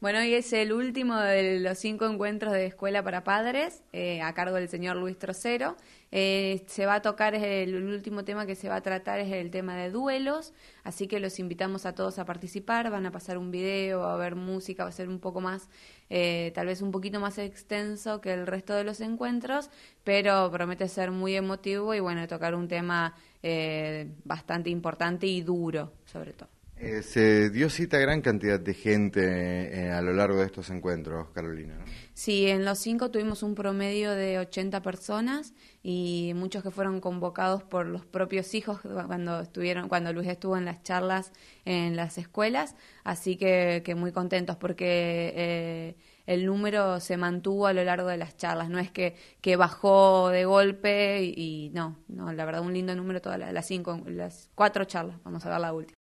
Bueno, hoy es el último de los cinco encuentros de Escuela para Padres, eh, a cargo del señor Luis Trocero. Eh, se va a tocar, el, último tema que se va a tratar es el tema de duelos, así que los invitamos a todos a participar, van a pasar un video, a ver música, va a ser un poco más, eh, tal vez un poquito más extenso que el resto de los encuentros, pero promete ser muy emotivo y bueno, tocar un tema bastante importante y duro, sobre todo se este, dio cita gran cantidad de gente eh, a lo largo de estos encuentros, Carolina. Sí, en los cinco tuvimos un promedio de 80 personas y muchos que fueron convocados por los propios hijos cuando estuvieron, cuando Luis estuvo en las charlas en las escuelas, así que, muy contentos porque eh, el número se mantuvo a lo largo de las charlas, no es que, bajó de golpe y, no, no, la verdad un lindo número todas las cinco, las cuatro charlas, vamos a ver la última.